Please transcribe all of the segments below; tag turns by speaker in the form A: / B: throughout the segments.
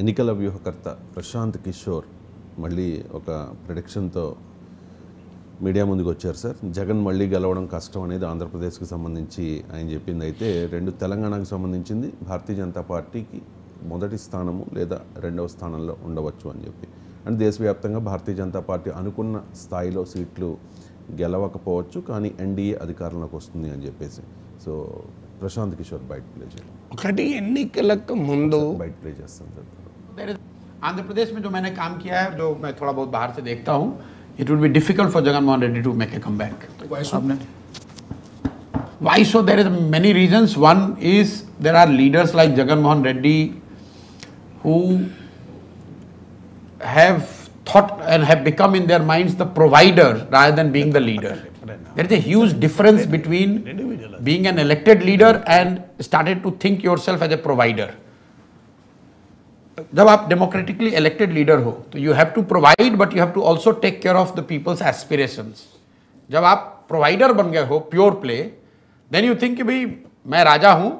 A: ఎన్నికల వ్యూహకర్త ప్రశాంత్ కిషోర్ మళ్ళీ ఒక ప్రొడిక్షన్తో మీడియా ముందుకు వచ్చారు సార్ జగన్ మళ్ళీ గెలవడం కష్టం అనేది ఆంధ్రప్రదేశ్కి సంబంధించి ఆయన చెప్పింది అయితే రెండు తెలంగాణకు సంబంధించింది భారతీయ జనతా పార్టీకి మొదటి స్థానము లేదా రెండవ స్థానంలో ఉండవచ్చు అని చెప్పి అంటే దేశవ్యాప్తంగా భారతీయ జనతా పార్టీ అనుకున్న స్థాయిలో సీట్లు గెలవకపోవచ్చు కానీ ఎన్డీఏ అధికారంలోకి వస్తుంది అని చెప్పేసి సో ప్రశాంత్ కిషోర్ బయట ప్లే చేయాలి
B: आंध्र प्रदेश में जो मैंने काम किया है जो मैं थोड़ा बहुत बाहर से देखता हूँ it would be difficult for Mohan Reddy to make a come back why so there is many one is there are leaders like Reddy who have There is a huge difference between being an elected leader and started to think yourself as a provider. जब आप democratically elected leader हो तो you have to provide but you have to also take care of the people's aspirations जब आप provider बन गए हो pure play then you think कि भाई मैं राजा हूं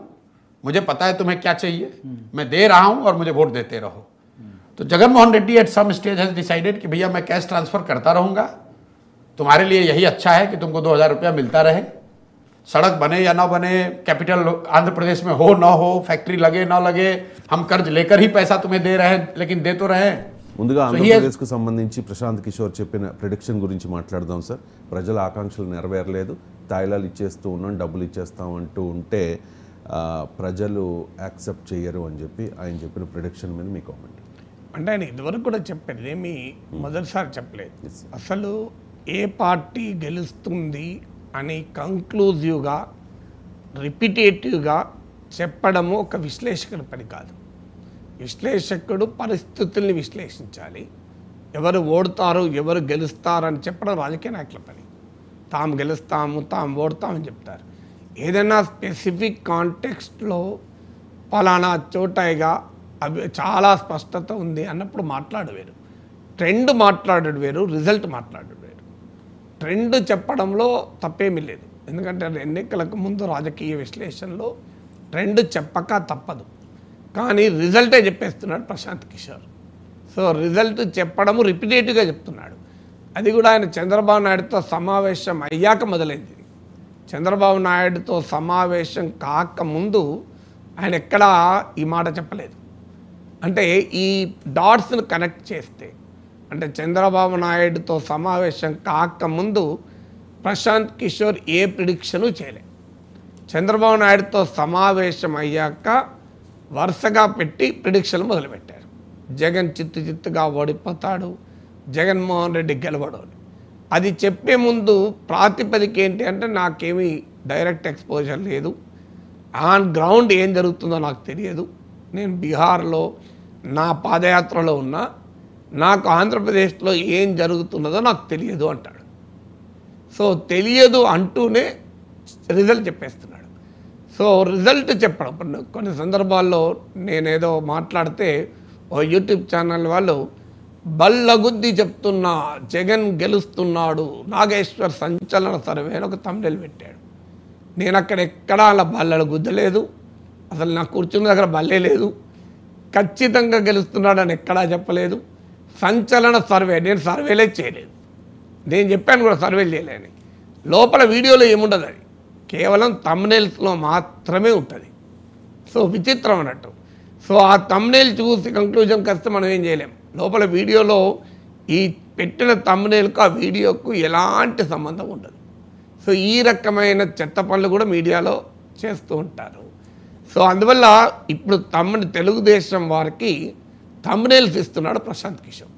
B: मुझे पता है तुम्हें क्या चाहिए हम्म। मैं दे रहा हूं और मुझे वोट देते रहो हम्म। तो Jaganmohan Reddy at some stage has decided कि भैया मैं कैश ट्रांसफर करता रहूंगा तुम्हारे लिए यही अच्छा है कि तुमको 2000 रुपया मिलता रहे सड़क बने या ना बने कैपिटल आंध्र प्रदेश में हो ना हो फैक्ट्री लगे ना लगे हम कर्ज लेकर ही पैसा तुम्हें दे रहे हैं लेकिन देते रहे
A: मुद्गा हम इसको संबंधी प्रशांत किशोर చెప్పిన ప్రిడిక్షన్ గురించి మాట్లాడదాం సర్ ప్రజల ఆకాంక్షలు నెరవేరలేదు తైలాల్ ఇచ్చేస్తాను డబుల్ ఇచ్చేస్తాను అంటూ ఉంటే ప్రజలు యాక్సెప్ట్ చేయరు అని చెప్పి ఐని చెప్పిన ప్రిడిక్షన్
B: మీద మీ కామెంట్
A: అంటే ఐని ఇదవరకు కూడా చెప్పలేదు ఏమీ మొదల్సారి చెప్పలేదు అసలు ఏ పార్టీ గెలుస్తుంది అని కంక్లూజివ్గా రిపిటేటివ్గా చెప్పడము ఒక విశ్లేషకుడి పని కాదు విశ్లేషకుడు పరిస్థితుల్ని విశ్లేషించాలి ఎవరు ఓడతారు ఎవరు గెలుస్తారు అని చెప్పడం రాజకీయ నాయకుల పని తాము గెలుస్తాము తాము ఓడతామని చెప్తారు ఏదైనా స్పెసిఫిక్ కాంటెక్స్ట్లో పలానా చోటాయిగా అవి చాలా స్పష్టత ఉంది అన్నప్పుడు మాట్లాడు వేరు ట్రెండ్ మాట్లాడడు వేరు రిజల్ట్ మాట్లాడడు ట్రెండ్ చెప్పడంలో తప్పేమీ లేదు ఎందుకంటే ఎన్నికలకు ముందు రాజకీయ విశ్లేషణలో ట్రెండ్ చెప్పక తప్పదు కానీ రిజల్టే చెప్పేస్తున్నాడు ప్రశాంత్ కిషోర్ సో రిజల్ట్ చెప్పడము రిపిటేటివ్గా చెప్తున్నాడు అది కూడా ఆయన చంద్రబాబు నాయుడుతో సమావేశం అయ్యాక మొదలైంది చంద్రబాబు నాయుడుతో సమావేశం కాకముందు ఆయన ఎక్కడా ఈ మాట చెప్పలేదు అంటే ఈ డాట్స్ను కనెక్ట్ చేస్తే అంటే చంద్రబాబు నాయుడుతో సమావేశం కాకముందు ప్రశాంత్ కిషోర్ ఏ ప్రిడిక్షను చేయలే చంద్రబాబు నాయుడుతో సమావేశం అయ్యాక వరుసగా పెట్టి ప్రిడిక్షన్లు మొదలుపెట్టారు జగన్ చిత్తు చిత్తుగా ఓడిపోతాడు జగన్మోహన్ రెడ్డి గెలవడు అది చెప్పే ముందు ప్రాతిపదిక ఏంటి అంటే నాకేమీ డైరెక్ట్ ఎక్స్పోజర్ లేదు ఆన్ గ్రౌండ్ ఏం జరుగుతుందో నాకు తెలియదు నేను బీహార్లో నా పాదయాత్రలో ఉన్నా నాకు ఆంధ్రప్రదేశ్లో ఏం జరుగుతున్నదో నాకు తెలియదు అంటాడు సో తెలియదు అంటూనే రిజల్ట్ చెప్పేస్తున్నాడు సో రిజల్ట్ చెప్పడం కొన్ని సందర్భాల్లో నేనేదో మాట్లాడితే ఓ యూట్యూబ్ ఛానల్ వాళ్ళు బల్లగుద్ది చెప్తున్నా జగన్ గెలుస్తున్నాడు నాగేశ్వర్ సంచలన సర్వే అని ఒక తమిళలు పెట్టాడు నేను అక్కడ ఎక్కడా అలా బల్లలు గుద్దలేదు అసలు నా కూర్చున్న దగ్గర బల్లే లేదు ఖచ్చితంగా గెలుస్తున్నాడని ఎక్కడా చెప్పలేదు సంచలన సర్వే నేను సర్వేలే చేయలేదు నేను చెప్పాను కూడా సర్వేలు చేయలేని లోపల వీడియోలో ఏముండదు అది కేవలం తమ్నేల్స్లో మాత్రమే ఉంటుంది సో విచిత్రం అన్నట్టు సో ఆ తమ్నేల్ చూసి కంక్లూజన్కి వస్తే మనం ఏం చేయలేం లోపల వీడియోలో ఈ పెట్టిన తమ్నేల్కు ఆ వీడియోకు ఎలాంటి సంబంధం ఉండదు సో ఈ రకమైన చెత్త పనులు కూడా మీడియాలో చేస్తూ ఉంటారు సో అందువల్ల ఇప్పుడు తమ్ముని తెలుగుదేశం వారికి తమ్నేల్స్ ఇస్తున్నాడు ప్రశాంత్ కిషోర్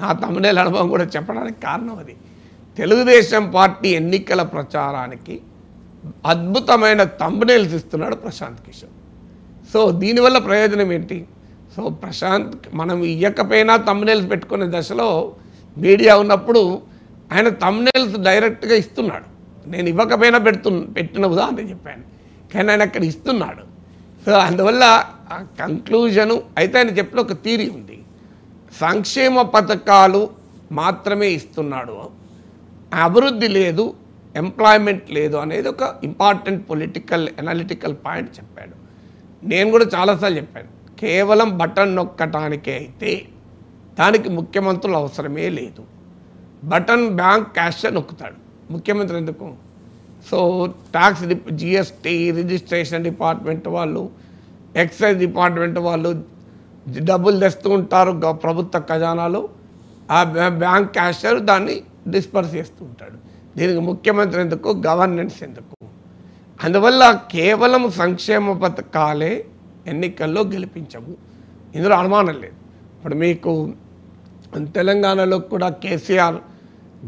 A: నా తమ్నేల్ అనుభవం కూడా చెప్పడానికి కారణం అది తెలుగుదేశం పార్టీ ఎన్నికల ప్రచారానికి అద్భుతమైన తమ్నేల్స్ ఇస్తున్నాడు ప్రశాంత్ కిషోర్ సో దీనివల్ల ప్రయోజనం ఏంటి సో ప్రశాంత్ మనం ఇయ్యకపోయినా తమ్నేల్స్ పెట్టుకునే దశలో మీడియా ఉన్నప్పుడు ఆయన తమ్నేల్స్ డైరెక్ట్గా ఇస్తున్నాడు నేను ఇవ్వకపోయినా పెడుతు పెట్టిన ఉదాహరణ చెప్పాను కానీ ఆయన అక్కడ ఇస్తున్నాడు సో అందువల్ల ఆ కంక్లూజను అయితే ఆయన చెప్పిన ఒక థీరీ ఉంది సంక్షేమ పథకాలు మాత్రమే ఇస్తున్నాడు అభివృద్ధి లేదు ఎంప్లాయ్మెంట్ లేదు అనేది ఒక ఇంపార్టెంట్ పొలిటికల్ ఎనాలిటికల్ పాయింట్ చెప్పాడు నేను కూడా చాలాసార్లు చెప్పాను కేవలం బటన్ నొక్కటానికే అయితే దానికి ముఖ్యమంత్రులు అవసరమే లేదు బటన్ బ్యాంక్ క్యాష్ నొక్కుతాడు ముఖ్యమంత్రి ఎందుకు so tax GST registration department వాళ్ళు ఎక్సైజ్ డిపార్ట్మెంట్ వాళ్ళు డబ్బులు తెస్తూ ఉంటారు ప్రభుత్వ ఖజానాలో ఆ బ్యాంక్ క్యాషర్ దాన్ని డిస్పర్స్ చేస్తూ ఉంటాడు దీనికి ముఖ్యమంత్రి ఎందుకు గవర్నెన్స్ ఎందుకు అందువల్ల కేవలం సంక్షేమ పథకాలే ఎన్నికల్లో గెలిపించవు ఇందులో అనుమానం లేదు ఇప్పుడు మీకు తెలంగాణలో కూడా కేసీఆర్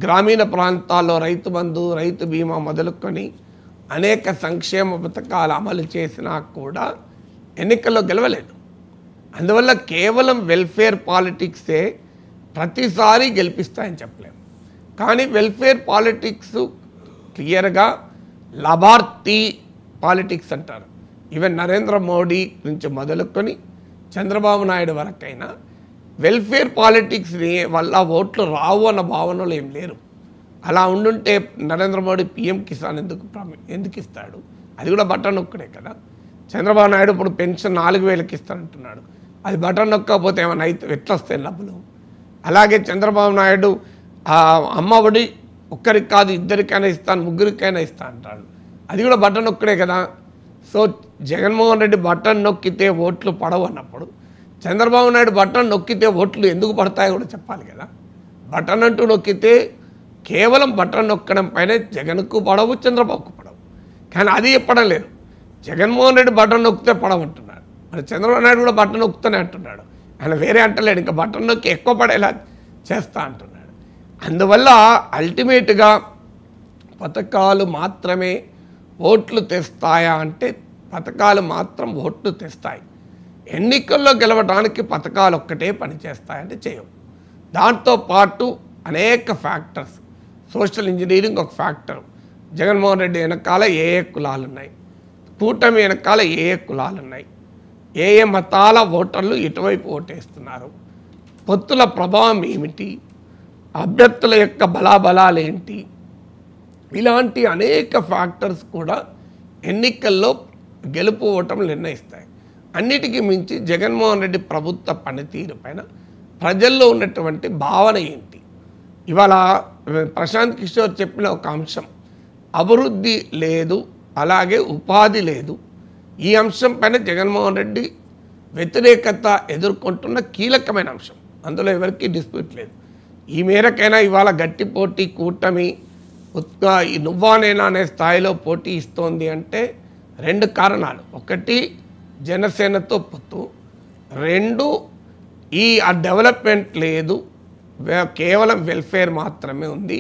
A: గ్రామీణ ప్రాంతాల్లో రైతు బంధు రైతు బీమా మొదలుకొని అనేక సంక్షేమ పథకాలు అమలు చేసినా కూడా ఎన్నికల్లో గెలవలేదు అందువల్ల కేవలం వెల్ఫేర్ పాలిటిక్సే ప్రతిసారి గెలిపిస్తాయని చెప్పలేము కానీ వెల్ఫేర్ పాలిటిక్స్ క్లియర్గా లభార్థి పాలిటిక్స్ అంటారు ఈవెన్ నరేంద్ర మోడీ నుంచి మొదలుకొని చంద్రబాబు నాయుడు వరకైనా వెల్ఫేర్ పాలిటిక్స్ వల్ల ఓట్లు రావు అన్న భావనలు ఏం లేరు అలా ఉండుంటే నరేంద్ర మోడీ పీఎం కిసాన్ ఎందుకు ఎందుకు ఇస్తాడు అది కూడా ఒక్కడే కదా చంద్రబాబు నాయుడు ఇప్పుడు పెన్షన్ నాలుగు వేలకి ఇస్తానంటున్నాడు అది బటన్ నొక్కకపోతే ఏమైనా అయితే వెట్లొస్తాయి వస్తాయి డబ్బులు అలాగే చంద్రబాబు నాయుడు అమ్మ ఒడి ఒక్కరికి కాదు ఇద్దరికైనా ఇస్తాను ముగ్గురికైనా ఇస్తా అంటాడు అది కూడా బటన్ నొక్కడే కదా సో జగన్మోహన్ రెడ్డి బటన్ నొక్కితే ఓట్లు పడవు అన్నప్పుడు చంద్రబాబు నాయుడు బటన్ నొక్కితే ఓట్లు ఎందుకు పడతాయో కూడా చెప్పాలి కదా బటన్ అంటూ నొక్కితే కేవలం బటన్ నొక్కడం పైనే జగన్కు పడవు చంద్రబాబుకు పడవు కానీ అది చెప్పడం లేదు జగన్మోహన్ రెడ్డి బటన్ నొక్కితే పడమంటున్నాడు మరి చంద్రబాబు నాయుడు కూడా బటన్ నొక్కుతూనే అంటున్నాడు ఆయన వేరే అంటలేడు ఇంకా బటన్ నొక్కి ఎక్కువ పడేలా చేస్తా అంటున్నాడు అందువల్ల అల్టిమేట్గా పథకాలు మాత్రమే ఓట్లు తెస్తాయా అంటే పథకాలు మాత్రం ఓట్లు తెస్తాయి ఎన్నికల్లో గెలవడానికి పథకాలు ఒక్కటే పనిచేస్తాయంటే చేయవు దాంతోపాటు అనేక ఫ్యాక్టర్స్ సోషల్ ఇంజనీరింగ్ ఒక ఫ్యాక్టర్ జగన్మోహన్ రెడ్డి వెనకాల ఏ ఏ కులాలు ఉన్నాయి కూటమి వెనకాల ఏ ఏ కులాలు ఉన్నాయి ఏ ఏ మతాల ఓటర్లు ఇటువైపు ఓటేస్తున్నారు పొత్తుల ప్రభావం ఏమిటి అభ్యర్థుల యొక్క బలాబలాలు ఏంటి ఇలాంటి అనేక ఫ్యాక్టర్స్ కూడా ఎన్నికల్లో గెలుపు ఓటములు నిర్ణయిస్తాయి అన్నిటికీ మించి జగన్మోహన్ రెడ్డి ప్రభుత్వ పనితీరు పైన ప్రజల్లో ఉన్నటువంటి భావన ఏంటి ఇవాళ ప్రశాంత్ కిషోర్ చెప్పిన ఒక అంశం అభివృద్ధి లేదు అలాగే ఉపాధి లేదు ఈ అంశం పైన జగన్మోహన్ రెడ్డి వ్యతిరేకత ఎదుర్కొంటున్న కీలకమైన అంశం అందులో ఎవరికి డిస్ప్యూట్ లేదు ఈ మేరకైనా ఇవాళ గట్టి పోటీ కూటమి ఈ నేనా అనే స్థాయిలో పోటీ ఇస్తోంది అంటే రెండు కారణాలు ఒకటి జనసేనతో పొత్తు రెండు ఈ ఆ డెవలప్మెంట్ లేదు కేవలం వెల్ఫేర్ మాత్రమే ఉంది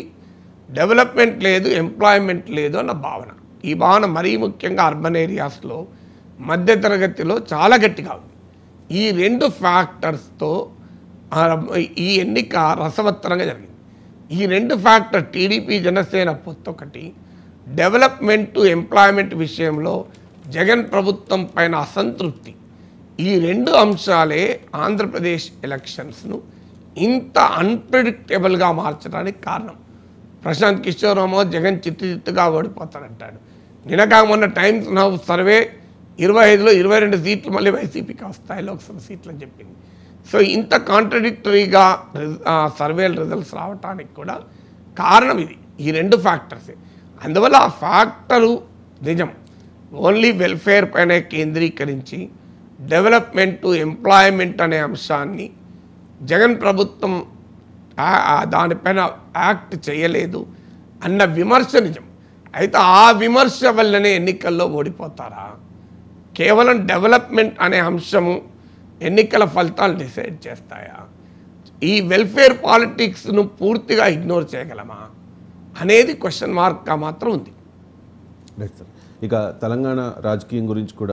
A: డెవలప్మెంట్ లేదు ఎంప్లాయ్మెంట్ లేదు అన్న భావన ఈ భావన మరీ ముఖ్యంగా అర్బన్ ఏరియాస్లో మధ్యతరగతిలో చాలా గట్టిగా ఉంది ఈ రెండు ఫ్యాక్టర్స్తో ఈ ఎన్నిక రసవత్తరంగా జరిగింది ఈ రెండు ఫ్యాక్టర్ టీడీపీ జనసేన పొత్తొకటి డెవలప్మెంట్ ఎంప్లాయ్మెంట్ విషయంలో జగన్ ప్రభుత్వం పైన అసంతృప్తి ఈ రెండు అంశాలే ఆంధ్రప్రదేశ్ ఎలక్షన్స్ను ఇంత అన్ప్రిడిక్టబుల్గా మార్చడానికి కారణం ప్రశాంత్ కిషోర్ రామో జగన్ చిత్తు చిత్తుగా ఓడిపోతాడంటాడు నినకా మొన్న టైమ్స్ నవ్ సర్వే ఇరవై ఐదులో ఇరవై రెండు సీట్లు మళ్ళీ వైసీపీకి వస్తాయి లోక్సభ సీట్లు అని చెప్పింది సో ఇంత కాంట్రడిక్టరీగా సర్వేల రిజల్ట్స్ రావడానికి కూడా కారణం ఇది ఈ రెండు ఫ్యాక్టర్సే అందువల్ల ఆ ఫ్యాక్టరు నిజం ఓన్లీ వెల్ఫేర్ పైన కేంద్రీకరించి డెవలప్మెంటు ఎంప్లాయ్మెంట్ అనే అంశాన్ని జగన్ ప్రభుత్వం దానిపైన యాక్ట్ చేయలేదు అన్న విమర్శ నిజం అయితే ఆ విమర్శ వల్లనే ఎన్నికల్లో
B: ఓడిపోతారా
A: కేవలం డెవలప్మెంట్ అనే అంశము ఎన్నికల ఫలితాలు డిసైడ్ చేస్తాయా ఈ వెల్ఫేర్ పాలిటిక్స్ను పూర్తిగా ఇగ్నోర్ చేయగలమా అనేది క్వశ్చన్ మార్క్గా మాత్రం ఉంది ఇక తెలంగాణ రాజకీయం గురించి కూడా